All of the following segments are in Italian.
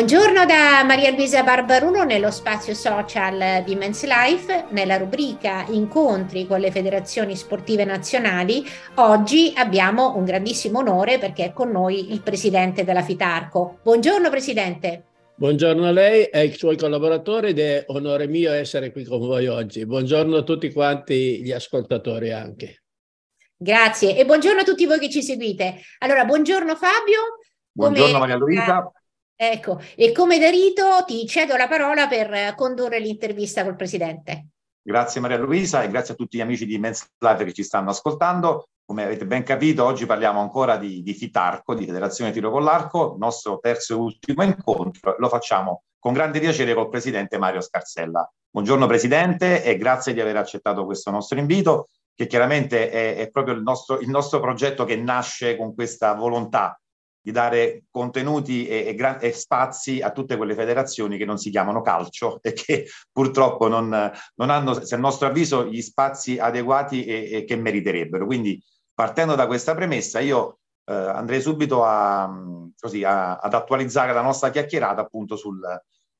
Buongiorno da Maria Luisa Barbaruno nello spazio social di Men's Life, nella rubrica Incontri con le federazioni sportive nazionali. Oggi abbiamo un grandissimo onore perché è con noi il presidente della Fitarco. Buongiorno Presidente. Buongiorno a lei e ai suoi collaboratori ed è onore mio essere qui con voi oggi. Buongiorno a tutti quanti gli ascoltatori anche. Grazie e buongiorno a tutti voi che ci seguite. Allora, buongiorno Fabio. Buongiorno Maria Luisa. Ecco, e come da rito ti cedo la parola per condurre l'intervista col Presidente. Grazie Maria Luisa e grazie a tutti gli amici di Men's Life che ci stanno ascoltando. Come avete ben capito, oggi parliamo ancora di, di FITARCO, di Federazione Tiro con l'Arco, nostro terzo e ultimo incontro. Lo facciamo con grande piacere col Presidente Mario Scarsella. Buongiorno Presidente e grazie di aver accettato questo nostro invito, che chiaramente è, è proprio il nostro, il nostro progetto che nasce con questa volontà di dare contenuti e, e, gran, e, spazi a tutte quelle federazioni che non si chiamano calcio e che purtroppo non, non hanno, se a nostro avviso, gli spazi adeguati e, e, che meriterebbero. Quindi partendo da questa premessa io eh, andrei subito a, così, a, ad attualizzare la nostra chiacchierata appunto sul,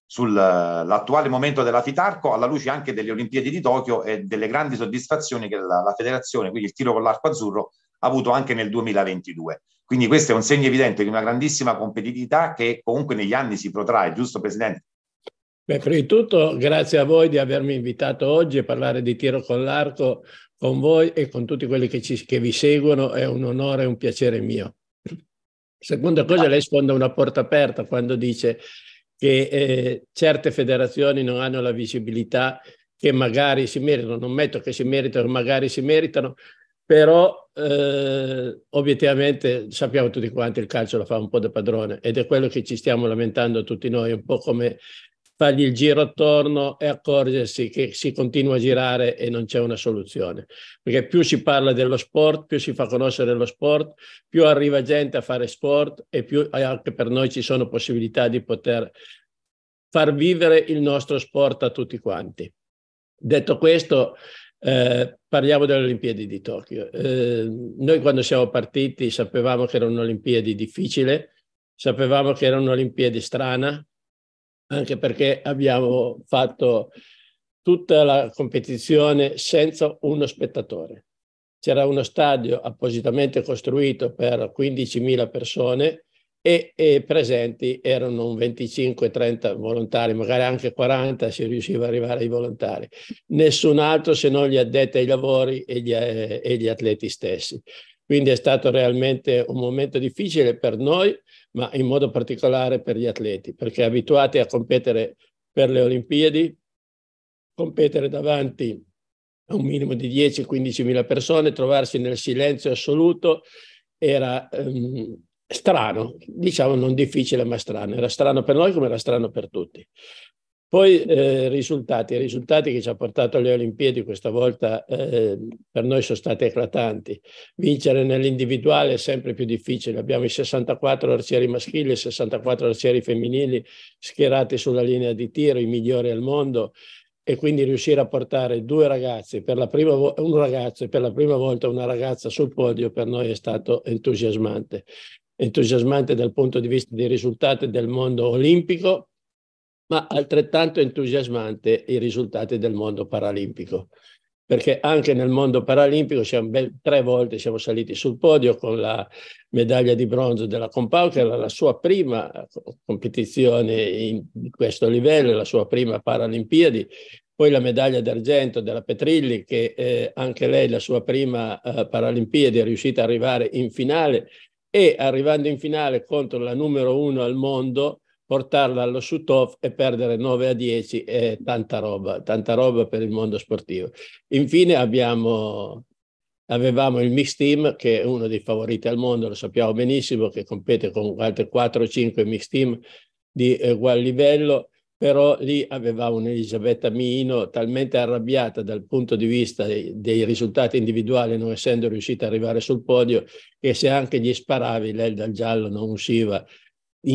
sull'attuale momento della Fitarco alla luce anche delle Olimpiadi di Tokyo e delle grandi soddisfazioni che la, la federazione, quindi il tiro con l'arco azzurro, avuto anche nel 2022. Quindi questo è un segno evidente di una grandissima competitività che comunque negli anni si protrae, giusto Presidente? Beh, prima di tutto grazie a voi di avermi invitato oggi a parlare di tiro con l'arco con voi e con tutti quelli che, ci, che vi seguono, è un onore e un piacere mio. Seconda cosa, lei sfonda una porta aperta quando dice che eh, certe federazioni non hanno la visibilità che magari si meritano, non metto che si meritano, magari si meritano, però eh, obiettivamente sappiamo tutti quanti il calcio lo fa un po' da padrone ed è quello che ci stiamo lamentando tutti noi, un po' come fargli il giro attorno e accorgersi che si continua a girare e non c'è una soluzione. Perché più si parla dello sport, più si fa conoscere lo sport, più arriva gente a fare sport e più eh, anche per noi ci sono possibilità di poter far vivere il nostro sport a tutti quanti. Detto questo, eh, parliamo delle Olimpiadi di Tokyo. Eh, noi quando siamo partiti sapevamo che era un'Olimpiadi difficile, sapevamo che era un'Olimpiadi strana, anche perché abbiamo fatto tutta la competizione senza uno spettatore. C'era uno stadio appositamente costruito per 15.000 persone e, e presenti erano un 25-30 volontari, magari anche 40 si riusciva ad arrivare ai volontari, nessun altro se non gli addetti ai lavori e gli, eh, e gli atleti stessi. Quindi è stato realmente un momento difficile per noi, ma in modo particolare per gli atleti, perché abituati a competere per le Olimpiadi, competere davanti a un minimo di 10-15 mila persone, trovarsi nel silenzio assoluto era ehm, strano, diciamo non difficile ma strano, era strano per noi come era strano per tutti. Poi eh, risultati, i risultati che ci ha portato alle Olimpiadi questa volta eh, per noi sono stati eclatanti. Vincere nell'individuale è sempre più difficile, abbiamo i 64 arcieri maschili e i 64 arcieri femminili schierati sulla linea di tiro, i migliori al mondo, e quindi riuscire a portare due ragazzi, per la prima vo- un ragazzo e per la prima volta una ragazza sul podio per noi è stato entusiasmante entusiasmante dal punto di vista dei risultati del mondo olimpico, ma altrettanto entusiasmante i risultati del mondo paralimpico, perché anche nel mondo paralimpico siamo ben, tre volte siamo saliti sul podio con la medaglia di bronzo della Compau, che era la sua prima competizione in, di questo livello, la sua prima Paralimpiadi, poi la medaglia d'argento della Petrilli, che eh, anche lei la sua prima eh, Paralimpiadi è riuscita ad arrivare in finale, e arrivando in finale contro la numero uno al mondo portarla allo shoot-off e perdere 9 a 10 è tanta roba, tanta roba per il mondo sportivo. Infine abbiamo, avevamo il mix team che è uno dei favoriti al mondo, lo sappiamo benissimo, che compete con altri 4 o 5 mix team di eh, ugual livello però lì avevamo un'Elisabetta Miino talmente arrabbiata dal punto di vista dei, dei, risultati individuali, non essendo riuscita ad arrivare sul podio, che se anche gli sparavi lei dal giallo non usciva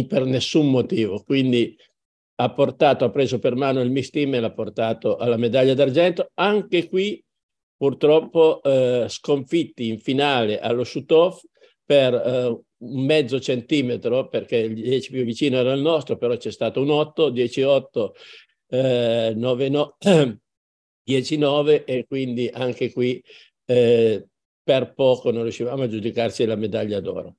per nessun motivo. Quindi ha portato, ha preso per mano il mix team e l'ha portato alla medaglia d'argento. Anche qui purtroppo eh, sconfitti in finale allo shoot-off per eh, un mezzo centimetro perché il 10 più vicino era il nostro, però c'è stato un 8, 10, 8, eh, 9, 9, 10, 9 e quindi anche qui eh, per poco non riuscivamo a giudicarsi la medaglia d'oro.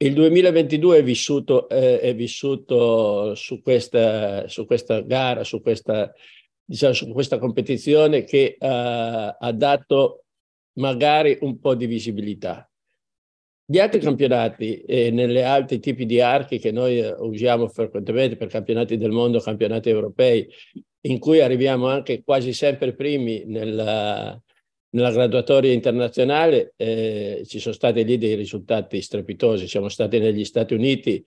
Il 2022 è vissuto, eh, è vissuto su, questa, su, questa, gara, su questa, diciamo, su questa competizione che eh, ha dato magari un po' di visibilità gli altri campionati, eh, nelle altri tipi di archi che noi eh, usiamo frequentemente per campionati del mondo, campionati europei, in cui arriviamo anche quasi sempre primi nella, nella graduatoria internazionale, eh, ci sono stati lì dei risultati strepitosi. Siamo stati negli Stati Uniti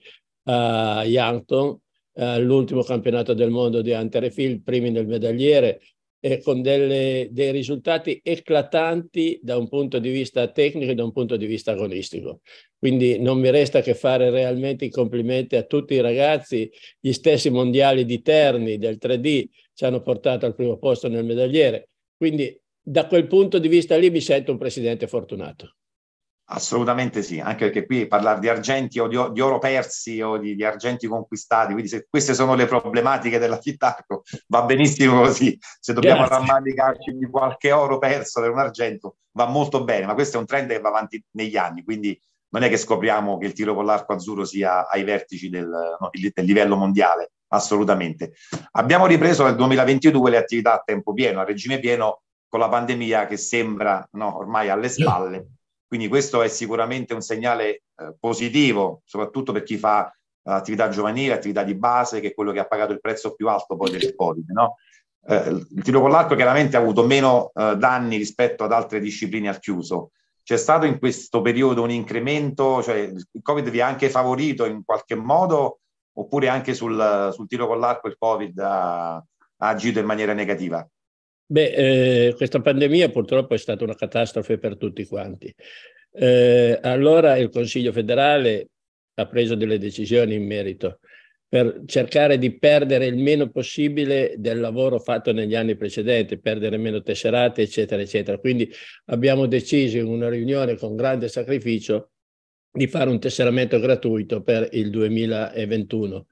a uh, Yankton, uh, eh, l'ultimo campionato del mondo di Hunter e Field, primi nel medagliere, eh, con delle, dei risultati eclatanti da un punto di vista tecnico e da un punto di vista agonistico. Quindi non mi resta che fare realmente i complimenti a tutti i ragazzi, gli stessi mondiali di Terni del 3D ci hanno portato al primo posto nel medagliere. Quindi da quel punto di vista lì mi sento un presidente fortunato. Assolutamente sì, anche perché qui parlare di argenti o di, di oro persi o di, di, argenti conquistati, quindi se queste sono le problematiche della città, ecco, va benissimo così, se dobbiamo Grazie. rammaricarci di qualche oro perso per un argento va molto bene, ma questo è un trend che va avanti negli anni, quindi non è che scopriamo che il tiro con l'arco azzurro sia ai vertici del, no, del livello mondiale, assolutamente. Abbiamo ripreso nel 2022 le attività a tempo pieno, a regime pieno, con la pandemia che sembra no, ormai alle spalle quindi questo è sicuramente un segnale eh, positivo, soprattutto per chi fa eh, attività giovanile, attività di base, che è quello che ha pagato il prezzo più alto poi del Covid. No? Eh, il tiro con l'arco chiaramente ha avuto meno eh, danni rispetto ad altre discipline al chiuso. C'è stato in questo periodo un incremento, cioè il Covid vi ha anche favorito in qualche modo, oppure anche sul, sul tiro con l'arco il Covid ha, ha agito in maniera negativa? Beh, eh, questa pandemia purtroppo è stata una catastrofe per tutti quanti. Eh, allora il Consiglio federale ha preso delle decisioni in merito per cercare di perdere il meno possibile del lavoro fatto negli anni precedenti, perdere meno tesserate, eccetera, eccetera. Quindi abbiamo deciso in una riunione con grande sacrificio di fare un tesseramento gratuito per il 2021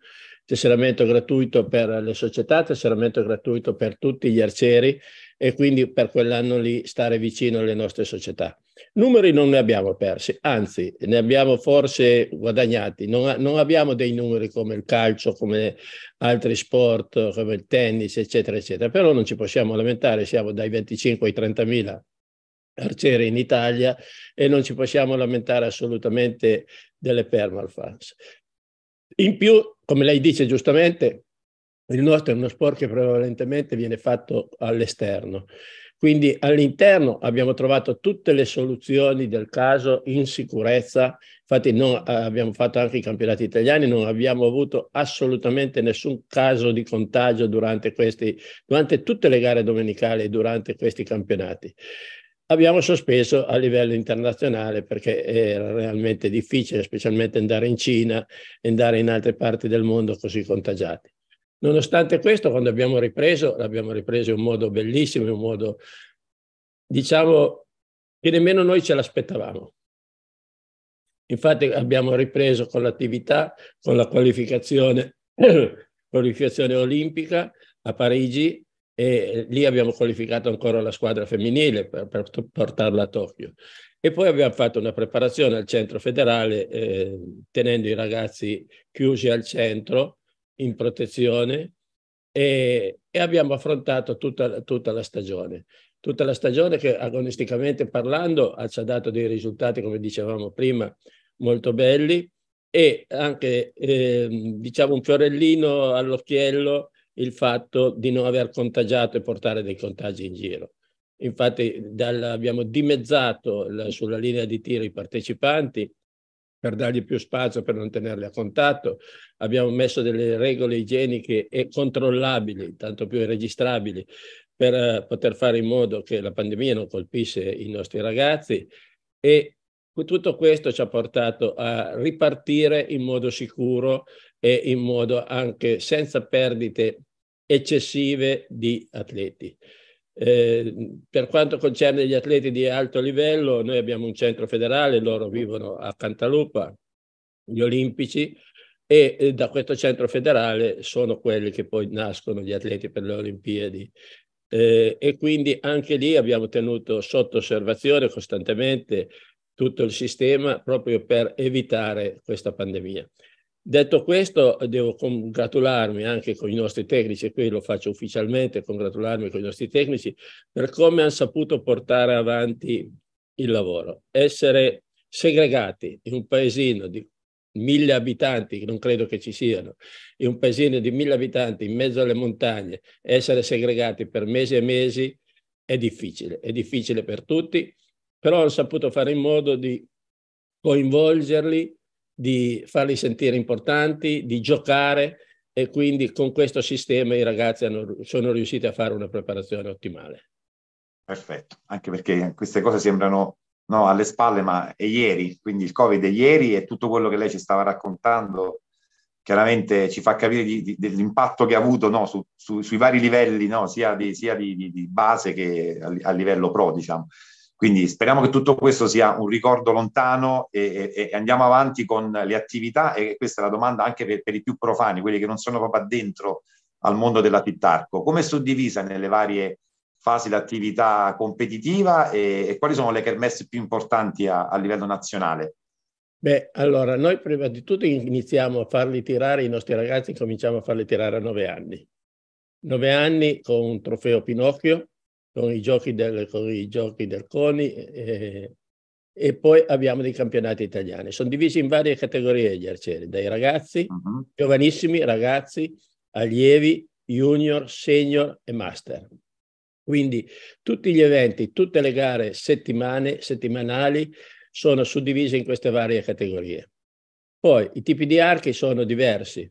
tesseramento gratuito per le società, tesseramento gratuito per tutti gli arcieri e quindi per quell'anno lì stare vicino alle nostre società. Numeri non ne abbiamo persi, anzi ne abbiamo forse guadagnati, non, non abbiamo dei numeri come il calcio, come altri sport, come il tennis, eccetera, eccetera, però non ci possiamo lamentare, siamo dai 25 ai 30 mila arcieri in Italia e non ci possiamo lamentare assolutamente delle permalfans. In più come lei dice giustamente, il nostro è uno sport che prevalentemente viene fatto all'esterno. Quindi all'interno abbiamo trovato tutte le soluzioni del caso in sicurezza, infatti non, eh, abbiamo fatto anche i campionati italiani, non abbiamo avuto assolutamente nessun caso di contagio durante, questi, durante tutte le gare domenicali e durante questi campionati abbiamo sospeso a livello internazionale perché era realmente difficile, specialmente andare in Cina e andare in altre parti del mondo così contagiati. Nonostante questo, quando abbiamo ripreso, l'abbiamo ripreso in un modo bellissimo, in un modo, diciamo, che nemmeno noi ce l'aspettavamo. Infatti abbiamo ripreso con l'attività, con la qualificazione, qualificazione olimpica a Parigi, e eh, lì abbiamo qualificato ancora la squadra femminile per, per portarla a Tokyo. E poi abbiamo fatto una preparazione al centro federale eh, tenendo i ragazzi chiusi al centro in protezione e, e abbiamo affrontato tutta, tutta, la stagione. Tutta la stagione che agonisticamente parlando ci ha dato dei risultati, come dicevamo prima, molto belli e anche eh, diciamo un fiorellino all'occhiello il fatto di non aver contagiato e portare dei contagi in giro. Infatti dal, abbiamo dimezzato la, sulla linea di tiro i partecipanti per dargli più spazio, per non tenerli a contatto. Abbiamo messo delle regole igieniche e controllabili, tanto più registrabili, per poter fare in modo che la pandemia non colpisse i nostri ragazzi e tutto questo ci ha portato a ripartire in modo sicuro e in modo anche senza perdite eccessive di atleti. Eh, per quanto concerne gli atleti di alto livello, noi abbiamo un centro federale, loro vivono a Cantalupa, gli olimpici, e eh, da questo centro federale sono quelli che poi nascono gli atleti per le Olimpiadi. Eh, e quindi anche lì abbiamo tenuto sotto osservazione costantemente tutto il sistema proprio per evitare questa pandemia. Detto questo, devo congratularmi anche con i nostri tecnici, e qui lo faccio ufficialmente, congratularmi con i nostri tecnici per come hanno saputo portare avanti il lavoro. Essere segregati in un paesino di mille abitanti, che non credo che ci siano, in un paesino di mille abitanti in mezzo alle montagne, essere segregati per mesi e mesi è difficile, è difficile per tutti, però hanno saputo fare in modo di coinvolgerli di farli sentire importanti, di giocare e quindi con questo sistema i ragazzi hanno, sono riusciti a fare una preparazione ottimale. Perfetto, anche perché queste cose sembrano no, alle spalle, ma è ieri, quindi il Covid è ieri e tutto quello che lei ci stava raccontando chiaramente ci fa capire di, di, dell'impatto che ha avuto no, su, su, sui vari livelli, no, sia, di, sia di, base che a, a livello pro, diciamo. Quindi speriamo che tutto questo sia un ricordo lontano e, e, e andiamo avanti con le attività e questa è la domanda anche per, per, i più profani, quelli che non sono proprio dentro al mondo della Pittarco. Come è suddivisa nelle varie fasi d'attività competitiva e, e quali sono le kermesse più importanti a, a livello nazionale? Beh, allora, noi prima di tutto iniziamo a farli tirare, i nostri ragazzi cominciamo a farli tirare a nove anni. Nove anni con un trofeo Pinocchio, con i giochi del, i giochi del CONI eh, e poi abbiamo dei campionati italiani. Sono divisi in varie categorie gli arcieri, dai ragazzi, uh-huh. giovanissimi, ragazzi, allievi, junior, senior e master. Quindi tutti gli eventi, tutte le gare settimane, settimanali sono suddivise in queste varie categorie. Poi i tipi di archi sono diversi.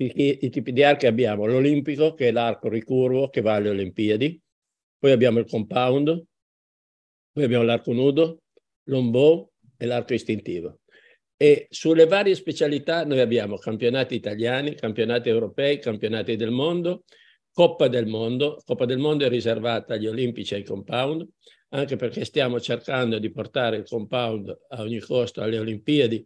I, i tipi di archi abbiamo l'olimpico, che è l'arco ricurvo che va alle Olimpiadi, poi abbiamo il compound, poi abbiamo l'arco nudo, l'ombo e l'arco istintivo. E sulle varie specialità noi abbiamo campionati italiani, campionati europei, campionati del mondo, Coppa del Mondo. Coppa del Mondo è riservata agli olimpici e ai compound, anche perché stiamo cercando di portare il compound a ogni costo alle Olimpiadi,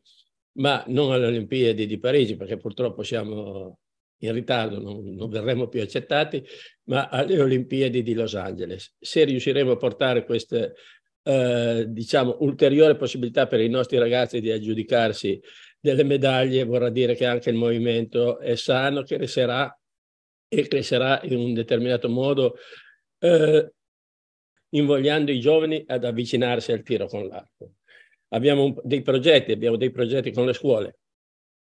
ma non alle Olimpiadi di Parigi, perché purtroppo siamo in ritardo, non, non, verremo più accettati, ma alle Olimpiadi di Los Angeles. Se riusciremo a portare questa, eh, diciamo, ulteriore possibilità per i nostri ragazzi di aggiudicarsi delle medaglie, vorrà dire che anche il movimento è sano, crescerà e crescerà in un determinato modo, eh, invogliando i giovani ad avvicinarsi al tiro con l'arco. Abbiamo un, dei progetti, abbiamo dei progetti con le scuole,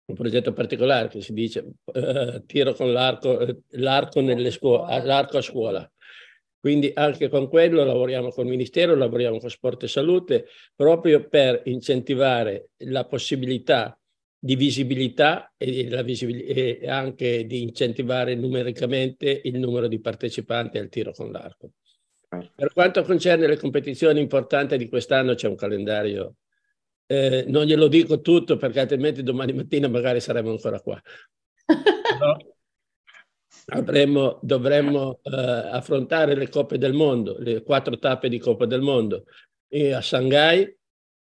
un progetto particolare che si dice eh, tiro con l'arco, eh, l'arco, scu- l'arco, a scuola. Quindi anche con quello lavoriamo con il Ministero, lavoriamo con Sport e Salute, proprio per incentivare la possibilità di visibilità e, visibil- e anche di incentivare numericamente il numero di partecipanti al tiro con l'arco. Certo. Per quanto concerne le competizioni importanti di quest'anno c'è un calendario eh, non glielo dico tutto perché altrimenti domani mattina magari saremo ancora qua. Però dovremmo eh, affrontare le coppe del mondo, le quattro tappe di Coppa del Mondo, e a Shanghai,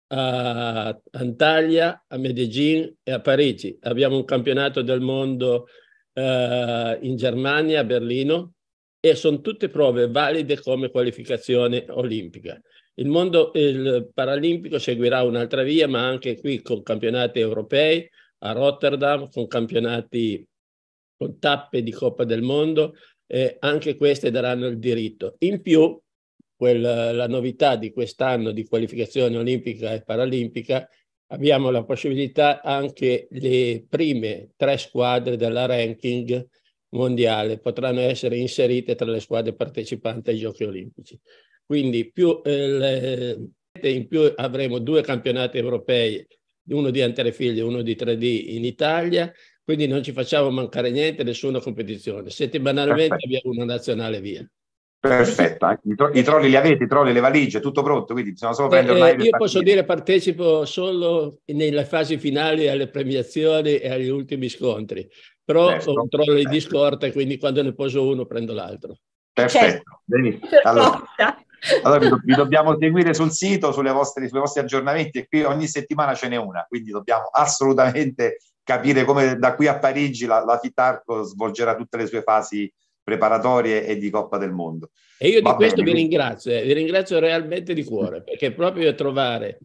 a Antalya, a Medellin e a Parigi. Abbiamo un campionato del mondo eh, in Germania, a Berlino, e sono tutte prove valide come qualificazione olimpica. Il mondo il paralimpico seguirà un'altra via, ma anche qui con campionati europei a Rotterdam, con campionati con tappe di Coppa del Mondo, eh, anche queste daranno il diritto. In più, quella, la novità di quest'anno di qualificazione olimpica e paralimpica, abbiamo la possibilità anche le prime tre squadre della ranking mondiale potranno essere inserite tra le squadre partecipanti ai Giochi olimpici. Quindi più, eh, in più avremo due campionati europei, uno di Anterefigli e uno di 3D in Italia, quindi non ci facciamo mancare niente, nessuna competizione. Settimanalmente Perfetto. abbiamo una nazionale via. Perfetto, eh. I, tro- i trolli li avete, i trolli, le valigie, tutto pronto, quindi bisogna solo eh, prendere eh, Io posso dire partecipo solo nelle fasi finali alle premiazioni e agli ultimi scontri, però certo. Perfetto. controllo i di scorta, quindi quando ne poso uno prendo l'altro. Perfetto, certo. benissimo. Allora. Allora vi, dobbiamo seguire sul sito, sulle vostre, sui vostri aggiornamenti e qui ogni settimana ce n'è una, quindi dobbiamo assolutamente capire come da qui a Parigi la, la Fitarco svolgerà tutte le sue fasi preparatorie e di Coppa del Mondo. E io di Va questo vi ringrazio, eh, vi ringrazio realmente di cuore, perché proprio trovare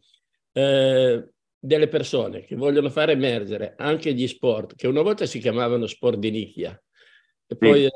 eh, delle persone che vogliono far emergere anche gli sport, che una volta si chiamavano sport di nicchia, e poi sì. eh,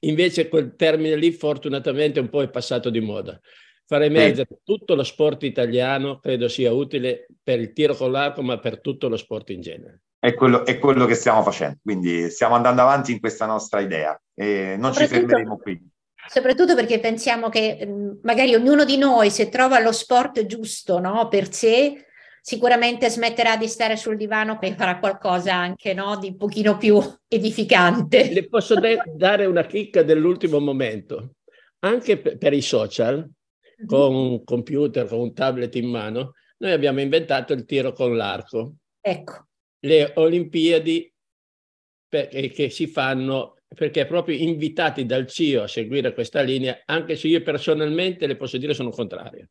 Invece quel termine lì fortunatamente un po' è passato di moda. Far emergere eh. tutto lo sport italiano credo sia utile per il tiro con l'arco, ma per tutto lo sport in genere. È quello, è quello che stiamo facendo, quindi stiamo andando avanti in questa nostra idea e non ci fermeremo qui. Soprattutto perché pensiamo che mm, magari ognuno di noi se trova lo sport giusto no, per sé, sicuramente smetterà di stare sul divano e farà qualcosa anche no, di un pochino più edificante. Le posso de- dare una chicca dell'ultimo momento. Anche per, per i social, mhm. con un computer, con un tablet in mano, noi abbiamo inventato il tiro con l'arco. Ecco. Le Olimpiadi per, che si fanno perché proprio invitati dal CIO a seguire questa linea, anche se io personalmente le posso dire sono contrario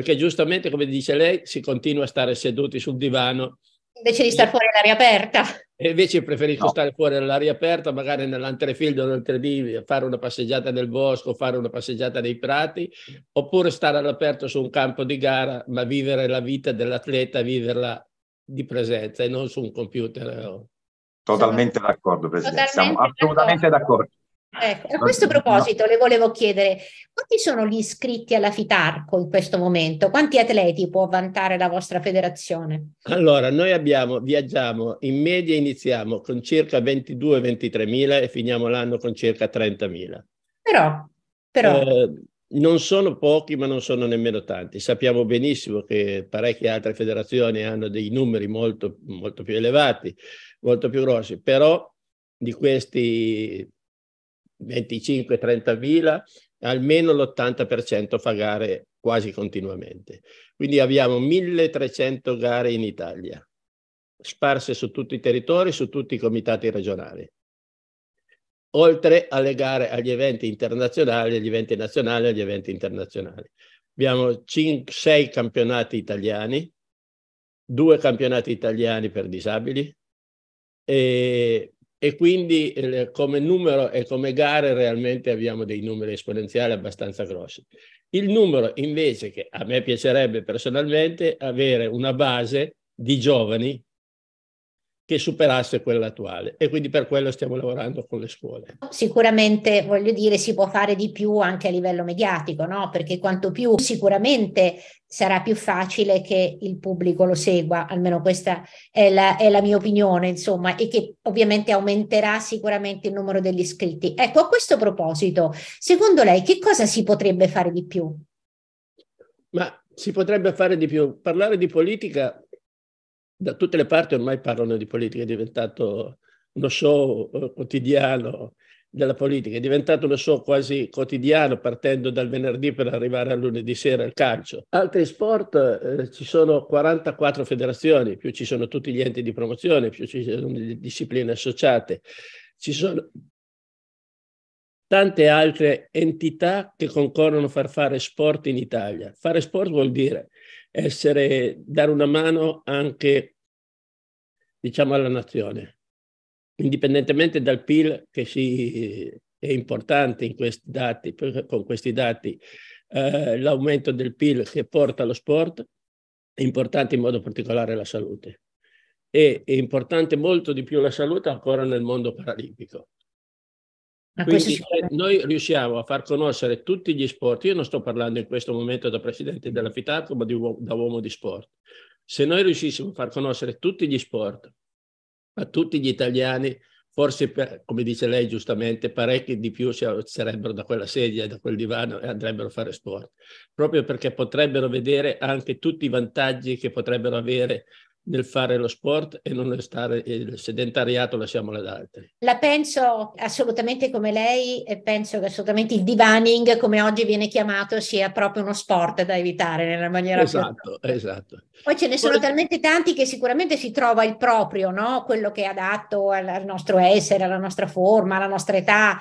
perché giustamente, come dice lei, si continua a stare seduti sul divano. Invece di stare fuori all'aria aperta. E invece preferisco no. stare fuori all'aria aperta, magari nell'antrefield o 3D, fare una passeggiata nel bosco, fare una passeggiata nei prati, oppure stare all'aperto su un campo di gara, ma vivere la vita dell'atleta, viverla di presenza e non su un computer. Eh, oh. Totalmente d'accordo, Presidente. Totalmente Siamo assolutamente d'accordo. Ecco, a questo proposito le volevo chiedere, quanti sono gli iscritti alla Fitarco in questo momento? Quanti atleti può vantare la vostra federazione? Allora, noi abbiamo, viaggiamo, in media iniziamo con circa 22-23 mila e finiamo l'anno con circa 30 mila. Però, però... Eh, non sono pochi, ma non sono nemmeno tanti. Sappiamo benissimo che parecchie altre federazioni hanno dei numeri molto, molto più elevati, molto più grossi, però di questi 25-30 mila, almeno l'80% fa gare quasi continuamente. Quindi abbiamo 1300 gare in Italia, sparse su tutti i territori, su tutti i comitati regionali. Oltre alle gare, agli eventi internazionali, agli eventi nazionali, e agli eventi internazionali. Abbiamo 5, 6 campionati italiani, due campionati italiani per disabili e e quindi eh, come numero e come gare realmente abbiamo dei numeri esponenziali abbastanza grossi. Il numero invece che a me piacerebbe personalmente avere una base di giovani che superasse quella attuale e quindi per quello stiamo lavorando con le scuole. Sicuramente, voglio dire, si può fare di più anche a livello mediatico, no? Perché quanto più sicuramente sarà più facile che il pubblico lo segua, almeno questa è la, è la mia opinione, insomma, e che ovviamente aumenterà sicuramente il numero degli iscritti. Ecco, a questo proposito, secondo lei che cosa si potrebbe fare di più? Ma si potrebbe fare di più. Parlare di politica da tutte le parti ormai parlano di politica, è diventato uno show eh, quotidiano della politica, è diventato uno show quasi quotidiano partendo dal venerdì per arrivare al lunedì sera al calcio. Altri sport eh, ci sono 44 federazioni, più ci sono tutti gli enti di promozione, più ci sono le discipline associate. Ci sono tante altre entità che concorrono a far fare sport in Italia. Fare sport vuol dire essere, dare una mano anche, diciamo, alla nazione, indipendentemente dal PIL che si, è importante in questi dati, con questi dati, eh, l'aumento del PIL che porta allo sport, è importante in modo particolare la salute. E è importante molto di più la salute ancora nel mondo paralimpico. Quindi sicuramente... noi riusciamo a far conoscere tutti gli sport, io non sto parlando in questo momento da presidente della FITARCO, ma uomo, da uomo di sport. Se noi riuscissimo a far conoscere tutti gli sport a tutti gli italiani, forse per, come dice lei giustamente, parecchi di più si alzerebbero da quella sedia da quel divano e andrebbero a fare sport, proprio perché potrebbero vedere anche tutti i vantaggi che potrebbero avere nel fare lo sport e non stare il sedentariato lasciamola ad altri. La penso assolutamente come lei e penso che assolutamente il divaning come oggi viene chiamato sia proprio uno sport da evitare nella maniera esatto, più... esatto. Poi ce ne sono Poi... talmente tanti che sicuramente si trova il proprio, no? quello che è adatto al nostro essere, alla nostra forma, alla nostra età,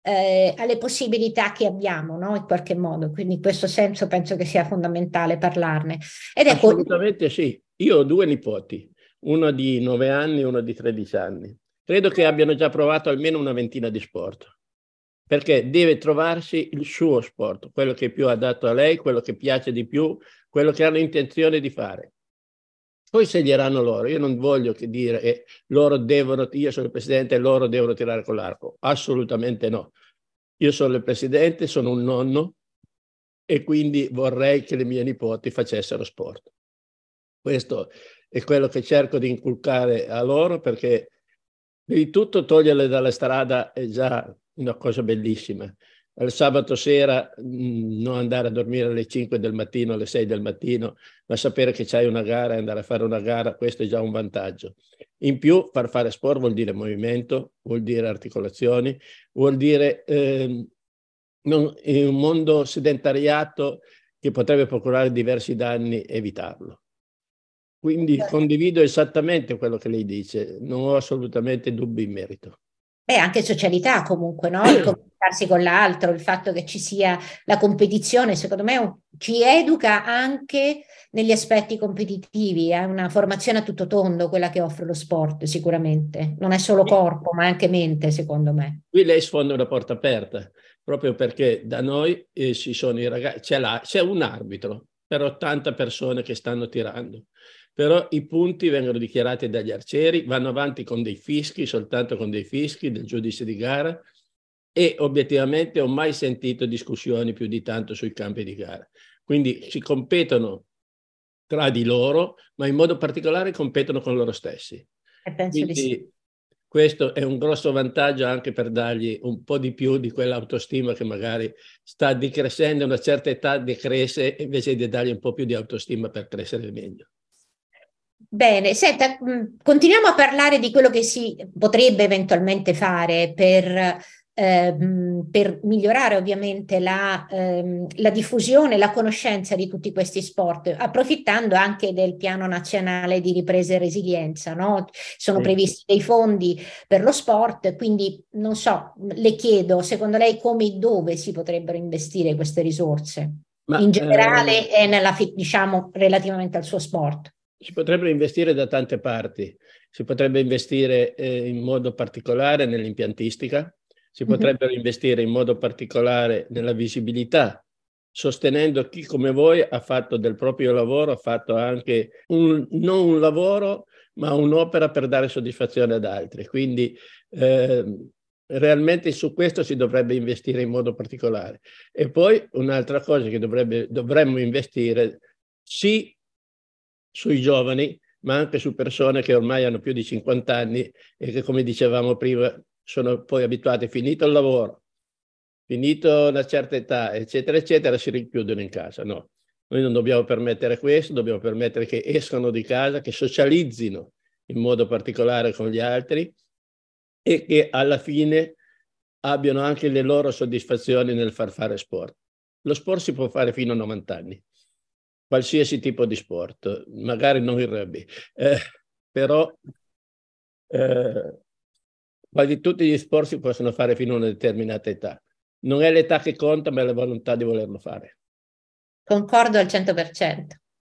eh, alle possibilità che abbiamo, no? in qualche modo. Quindi in questo senso penso che sia fondamentale parlarne. Ed ecco, Assolutamente sì. Io ho due nipoti, uno di 9 anni e uno di 13 anni. Credo che abbiano già provato almeno una ventina di sport, perché deve trovarsi il suo sport, quello che è più adatto a lei, quello che piace di più, quello che hanno intenzione di fare. Poi sceglieranno loro, io non voglio che dire che eh, loro devono, io sono il presidente e loro devono tirare con l'arco, assolutamente no. Io sono il presidente, sono un nonno e quindi vorrei che le mie nipoti facessero sport. Questo è quello che cerco di inculcare a loro perché di tutto toglierle dalla strada è già una cosa bellissima. Il sabato sera mh, mm, non andare a dormire alle 5 del mattino, alle 6 del mattino, ma sapere che c'hai una gara e andare a fare una gara, questo è già un vantaggio. In più, far fare sport vuol dire movimento, vuol dire articolazioni, vuol dire eh, non, in un mondo sedentariato che potrebbe procurare diversi danni, evitarlo. Quindi condivido esattamente quello che lei dice, non ho assolutamente dubbi in merito. Beh, anche socialità comunque, no? Il comunicarsi con l'altro, il fatto che ci sia la competizione, secondo me ci educa anche negli aspetti competitivi, è una formazione a tutto tondo quella che offre lo sport sicuramente, non è solo corpo ma anche mente secondo me. Qui lei sfonda una porta aperta, proprio perché da noi eh, ci sono i ragazzi, c'è, la, c'è un arbitro per 80 persone che stanno tirando però i punti vengono dichiarati dagli arcieri, vanno avanti con dei fischi, soltanto con dei fischi del giudice di gara e obiettivamente ho mai sentito discussioni più di tanto sui campi di gara. Quindi si competono tra di loro, ma in modo particolare competono con loro stessi. E penso Quindi, di sì. Questo è un grosso vantaggio anche per dargli un po' di più di quell'autostima che magari sta decrescendo, a una certa età decresce, invece di dargli un po' più di autostima per crescere meglio. Bene, senta, mm, continuiamo a parlare di quello che si potrebbe eventualmente fare per, ehm, per migliorare ovviamente la, ehm, la diffusione, la conoscenza di tutti questi sport, approfittando anche del piano nazionale di ripresa e resilienza. No? Sono sì. previsti dei fondi per lo sport, quindi non so, le chiedo, secondo lei come e dove si potrebbero investire queste risorse? Ma, in ehm, generale eh... e nella, diciamo, relativamente al suo sport. Si potrebbero investire da tante parti, si potrebbe investire eh, in modo particolare nell'impiantistica, si mm-hmm. potrebbero investire in modo particolare nella visibilità, sostenendo chi come voi ha fatto del proprio lavoro, ha fatto anche un, non un lavoro, ma un'opera per dare soddisfazione ad altri. Quindi eh, realmente su questo si dovrebbe investire in modo particolare. E poi un'altra cosa che dovrebbe, dovremmo investire, sì sui giovani, ma anche su persone che ormai hanno più di 50 anni e che, come dicevamo prima, sono poi abituate, finito il lavoro, finito una certa età, eccetera, eccetera, si rinchiudono in casa. No, noi non dobbiamo permettere questo, dobbiamo permettere che escano di casa, che socializzino in modo particolare con gli altri e che alla fine abbiano anche le loro soddisfazioni nel far fare sport. Lo sport si può fare fino a 90 anni qualsiasi tipo di sport, magari non il rugby, eh, però eh, quasi tutti gli sport si possono fare fino a una determinata età. Non è l'età che conta, ma è la volontà di volerlo fare. Concordo al 100%.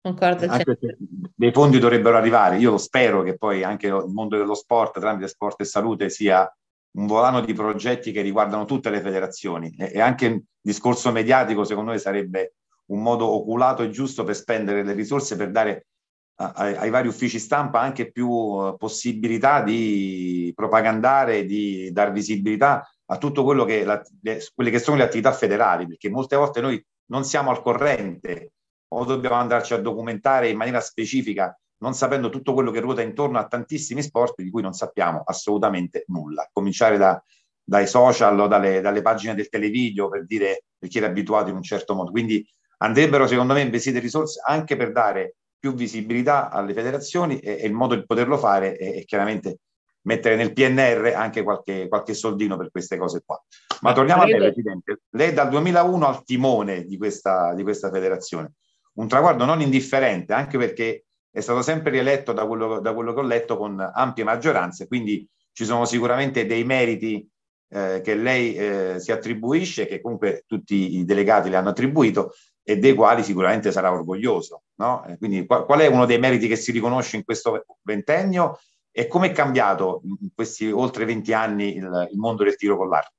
Concordo al 100%. dei fondi dovrebbero arrivare, io lo spero che poi anche il mondo dello sport, tramite sport e salute, sia un volano di progetti che riguardano tutte le federazioni e anche il discorso mediatico secondo me sarebbe un modo oculato e giusto per spendere le risorse, per dare ai, ai vari uffici stampa anche più eh, possibilità di propagandare, di dar visibilità a tutto quello che, la, le, quelle che sono le attività federali, perché molte volte noi non siamo al corrente o dobbiamo andarci a documentare in maniera specifica, non sapendo tutto quello che ruota intorno a tantissimi sport di cui non sappiamo assolutamente nulla, cominciare da, dai social o dalle, dalle pagine del televideo per dire per chi era abituato in un certo modo. Quindi andrebbero secondo me investite risorse anche per dare più visibilità alle federazioni e, e il modo di poterlo fare è, è chiaramente mettere nel PNR anche qualche, qualche, soldino per queste cose qua. Ma torniamo a lei, Presidente. Lei dal 2001 al timone di questa, di questa federazione. Un traguardo non indifferente, anche perché è stato sempre rieletto da quello, da quello che ho letto con ampie maggioranze, quindi ci sono sicuramente dei meriti eh, che lei eh, si attribuisce, che comunque tutti i delegati le hanno attribuito, e dei quali sicuramente sarà orgoglioso. No? Quindi qual, qual, è uno dei meriti che si riconosce in questo ventennio e come è cambiato in questi oltre 20 anni il, il mondo del tiro con l'arco?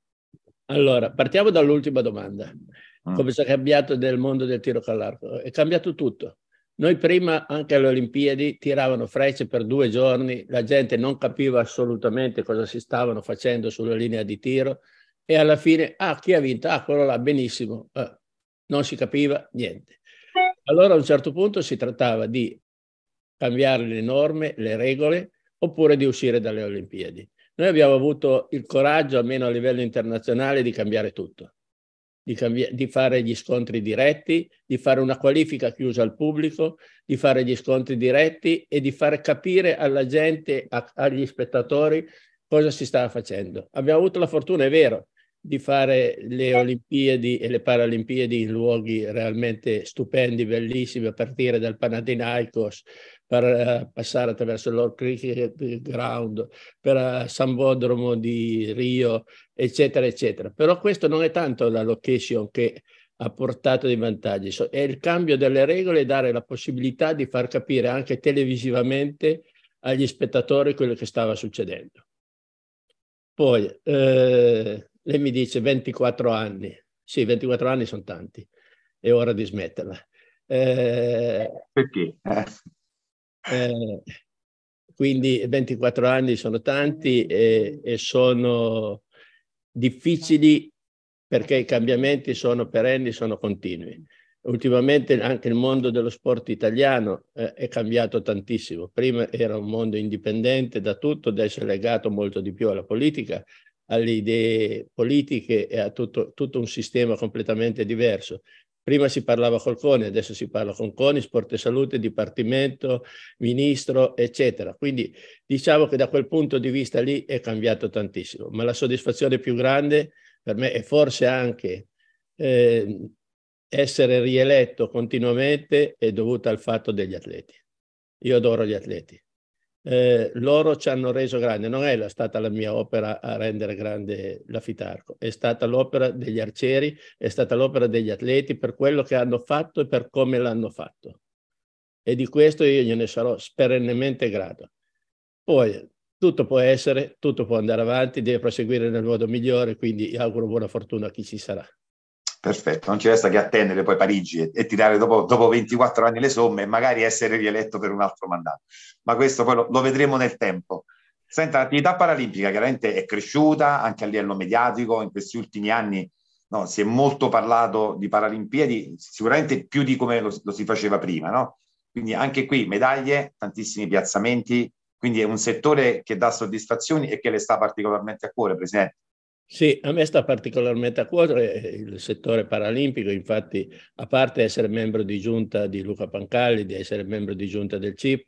Allora, partiamo dall'ultima domanda. Mm. Come si è cambiato nel mondo del tiro con l'arco? È cambiato tutto. Noi prima, anche alle Olimpiadi, tiravano frecce per due giorni, la gente non capiva assolutamente cosa si stavano facendo sulla linea di tiro e alla fine, ah, chi ha vinto? Ah, quello là, benissimo. Eh, non si capiva niente. Allora a un certo punto si trattava di cambiare le norme, le regole, oppure di uscire dalle Olimpiadi. Noi abbiamo avuto il coraggio, almeno a livello internazionale, di cambiare tutto, di, cambi- di fare gli scontri diretti, di fare una qualifica chiusa al pubblico, di fare gli scontri diretti e di far capire alla gente, a- agli spettatori, cosa si stava facendo. Abbiamo avuto la fortuna, è vero, di fare le Olimpiadi e le Paralimpiadi in luoghi realmente stupendi, bellissimi, a partire dal Panathinaikos, per eh, passare attraverso l'Or Cricket Ground, per eh, San Bodromo di Rio, eccetera, eccetera. Però questo non è tanto la location che ha portato dei vantaggi, è il cambio delle regole e dare la possibilità di far capire anche televisivamente agli spettatori quello che stava succedendo. Poi, eh, lei mi dice 24 anni. Sì, 24 anni sono tanti. È ora di smetterla. Eh, Perché? Eh, quindi 24 anni sono tanti e, e sono difficili perché i cambiamenti sono perenni, sono continui. Ultimamente anche il mondo dello sport italiano eh, è cambiato tantissimo. Prima era un mondo indipendente da tutto, adesso è legato molto di più alla politica, alle idee politiche e a tutto, tutto un sistema completamente diverso. Prima si parlava col CONI, adesso si parla con CONI, Sport e Salute, Dipartimento, Ministro, eccetera. Quindi diciamo che da quel punto di vista lì è cambiato tantissimo, ma la soddisfazione più grande per me è forse anche eh, essere rieletto continuamente è dovuta al fatto degli atleti. Io adoro gli atleti eh, loro ci hanno reso grande. Non è stata la mia opera a rendere grande la Fitarco, è stata l'opera degli arcieri, è stata l'opera degli atleti per quello che hanno fatto e per come l'hanno fatto. E di questo io gliene sarò perennemente grato. Poi tutto può essere, tutto può andare avanti, deve proseguire nel modo migliore, quindi auguro buona fortuna a chi ci sarà. Perfetto, non ci resta che attendere poi Parigi e, e tirare dopo, dopo, 24 anni le somme e magari essere rieletto per un altro mandato. Ma questo poi lo, lo vedremo nel tempo. Senta, l'attività paralimpica chiaramente è cresciuta anche a livello mediatico in questi ultimi anni. No, si è molto parlato di Paralimpiadi, sicuramente più di come lo, lo si faceva prima, no? Quindi anche qui medaglie, tantissimi piazzamenti, quindi è un settore che dà soddisfazioni e che le sta particolarmente a cuore, Presidente. Sì, a me sta particolarmente a cuore eh, il settore paralimpico, infatti a parte essere membro di giunta di Luca Pancalli, di essere membro di giunta del CIP,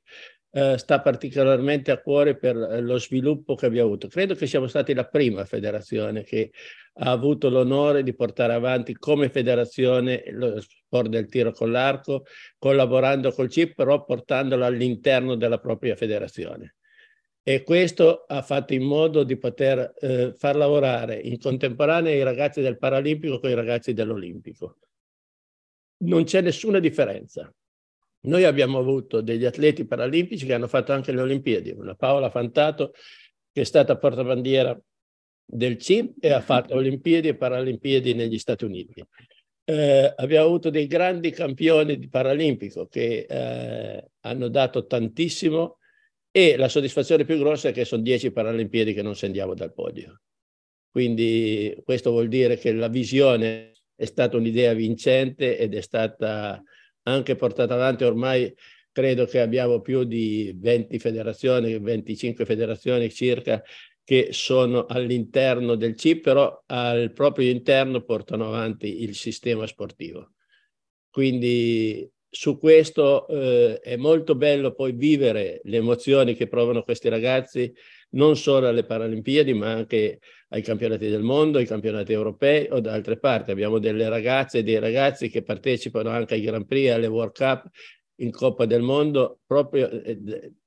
eh, sta particolarmente a cuore per eh, lo sviluppo che abbiamo avuto. Credo che siamo stati la prima federazione che ha avuto l'onore di portare avanti come federazione lo sport del tiro con l'arco, collaborando col CIP, però portandolo all'interno della propria federazione e questo ha fatto in modo di poter eh, far lavorare in contemporanea i ragazzi del Paralimpico con i ragazzi dell'Olimpico. Non c'è nessuna differenza. Noi abbiamo avuto degli atleti paralimpici che hanno fatto anche le Olimpiadi, una Paola Fantato che è stata portabandiera del CIM e ha fatto Olimpiadi e Paralimpiadi negli Stati Uniti. Eh, abbiamo avuto dei grandi campioni di Paralimpico che eh, hanno dato tantissimo e la soddisfazione più grossa è che sono dieci Paralimpiadi che non scendiamo dal podio. Quindi questo vuol dire che la visione è stata un'idea vincente ed è stata anche portata avanti ormai credo che abbiamo più di 20 federazioni, 25 federazioni circa che sono all'interno del CIP, però al proprio interno portano avanti il sistema sportivo. Quindi su questo eh, è molto bello poi vivere le emozioni che provano questi ragazzi non solo alle Paralimpiadi ma anche ai campionati del mondo, ai campionati europei o da altre parti. Abbiamo delle ragazze e dei ragazzi che partecipano anche ai Grand Prix, alle World Cup, in Coppa del Mondo, proprio eh,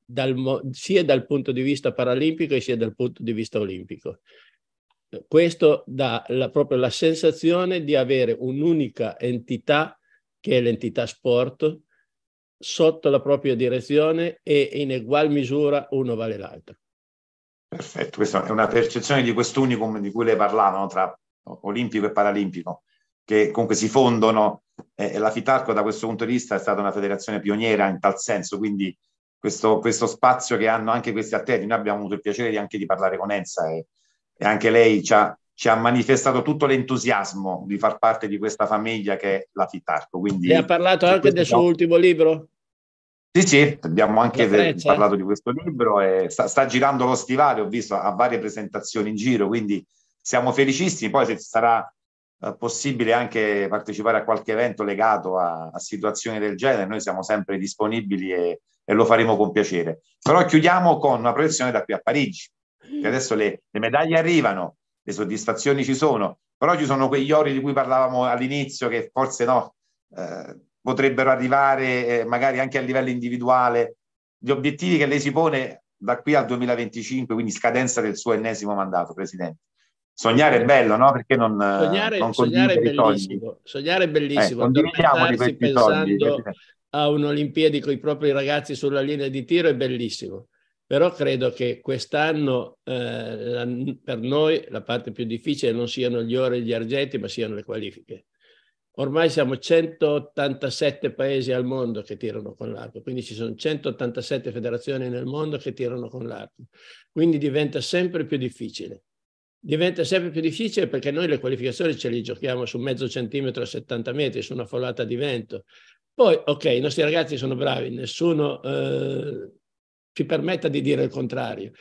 dal, sia dal punto di vista paralimpico sia dal punto di vista olimpico. Questo dà la, proprio la sensazione di avere un'unica entità che è l'entità sport, sotto la propria direzione e in egual misura uno vale l'altro. Perfetto, questa è una percezione di quest'unicum di cui lei parlavano tra olimpico e paralimpico, che comunque si fondono e la Fitarco da questo punto di vista è stata una federazione pioniera in tal senso, quindi questo, questo spazio che hanno anche questi atleti, noi abbiamo avuto il piacere di, anche di parlare con Enza e, e anche lei ci ha ci ha manifestato tutto l'entusiasmo di far parte di questa famiglia che è la Fitarco. Quindi, Le ha parlato anche del suo ultimo libro? Sì, sì, abbiamo anche freccia, parlato eh? di questo libro e sta, sta, girando lo stivale, ho visto a varie presentazioni in giro, quindi siamo felicissimi. Poi se sarà eh, possibile anche partecipare a qualche evento legato a, a, situazioni del genere, noi siamo sempre disponibili e, e lo faremo con piacere. Però chiudiamo con una proiezione da qui a Parigi, che adesso le, le medaglie arrivano, le soddisfazioni ci sono, però ci sono quegli ori di cui parlavamo all'inizio che forse no, eh, potrebbero arrivare eh, magari anche a livello individuale. Gli obiettivi che lei si pone da qui al 2025, quindi scadenza del suo ennesimo mandato, Presidente. Sognare è bello, no? Perché non, eh, sognare, non sognare è bellissimo. Sognare è bellissimo. Eh, di questi pensando soldi, a Olimpiadi con i propri ragazzi sulla linea di tiro è bellissimo però credo che quest'anno eh, la, per noi la parte più difficile non siano gli ore e gli argenti, ma siano le qualifiche. Ormai siamo 187 paesi al mondo che tirano con l'arco, quindi ci sono 187 federazioni nel mondo che tirano con l'arco, quindi diventa sempre più difficile. Diventa sempre più difficile perché noi le qualificazioni ce le giochiamo su mezzo centimetro a 70 metri, su una folata di vento. Poi, ok, i nostri ragazzi sono bravi, nessuno... Eh, ci permetta di dire il contrario.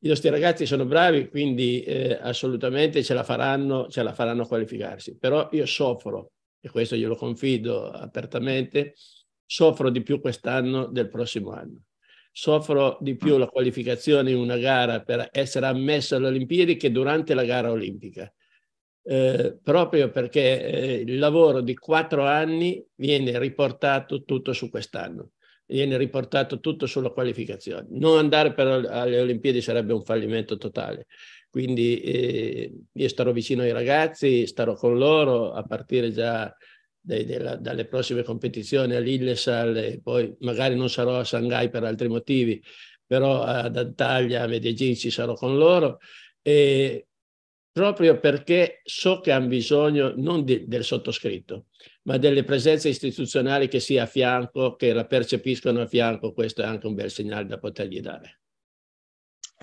I nostri ragazzi sono bravi, quindi eh, assolutamente ce la, faranno, ce la faranno a qualificarsi. Però io soffro, e questo glielo confido apertamente, soffro di più quest'anno del prossimo anno. Soffro di più la qualificazione in una gara per essere ammesso alle Olimpiadi che durante la gara olimpica. Eh, proprio perché eh, il lavoro di quattro anni viene riportato tutto su quest'anno viene riportato tutto sulla qualificazione. Non andare per, alle Olimpiadi sarebbe un fallimento totale. Quindi eh, io starò vicino ai ragazzi, starò con loro a partire già dai, della, dalle prossime competizioni all'Illesal e poi magari non sarò a Shanghai per altri motivi, però ad Antalya, a Medellin ci sarò con loro. E proprio perché so che hanno bisogno non di, del sottoscritto, ma delle presenze istituzionali che sia a fianco, che la percepiscono a fianco, questo è anche un bel segnale da potergli dare.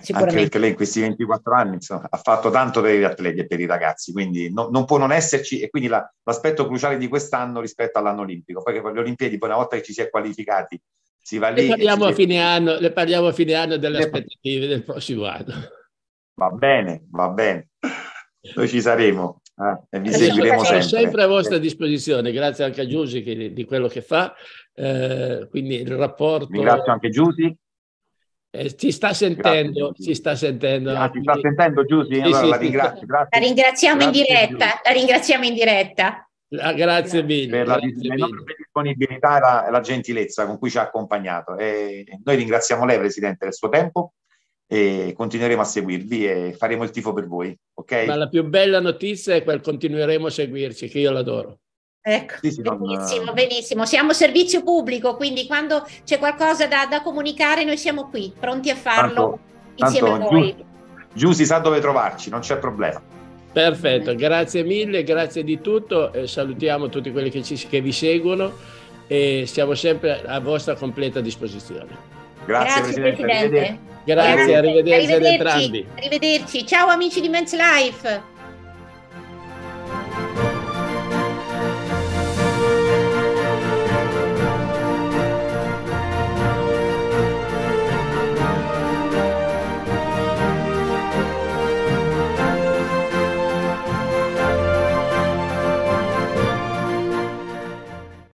Anche perché lei in questi 24 anni insomma, ha fatto tanto per gli atleti e per i ragazzi, quindi no, non può non esserci e quindi la, l'aspetto cruciale di quest'anno rispetto all'anno olimpico, perché con le Olimpiadi poi una volta che ci si è qualificati si va lì... Le parliamo, a fine, anno, le parliamo a fine anno delle aspettative del prossimo anno. Va bene, va bene. Noi ci saremo eh, e vi eh, seguiremo sempre. sempre a vostra disposizione, grazie anche a Giussi che, di quello che fa. Eh, quindi il rapporto... Ringrazio anche Giussi. Eh, ci sta sentendo, grazie. ci sta sentendo. Ah, ci sta sentendo Giussi? Sì, allora, sì, la, ringrazio, sta... la ringraziamo grazie in diretta, Giussi. la ringraziamo in diretta. Ah, grazie mille. Per la, la mille. disponibilità e la, la, gentilezza con cui ci ha accompagnato. E noi ringraziamo lei, Presidente, del suo tempo e continueremo a seguirvi e faremo il tifo per voi, ok? Ma la più bella notizia è quel continueremo a seguirci, che io l'adoro. Ecco, sì, sì, benissimo, non... benissimo. Siamo servizio pubblico, quindi quando c'è qualcosa da, da comunicare noi siamo qui, pronti a farlo tanto, insieme tanto, a voi. Giù, giù si sa dove trovarci, non c'è problema. Perfetto, grazie mille, grazie di tutto. Eh, salutiamo tutti quelli che, ci, che, vi seguono e siamo sempre a vostra completa disposizione. Grazie, grazie Presidente. Presidente. Grazie, arrivederci, arrivederci ad entrambi. Arrivederci, ciao amici di Men's Life.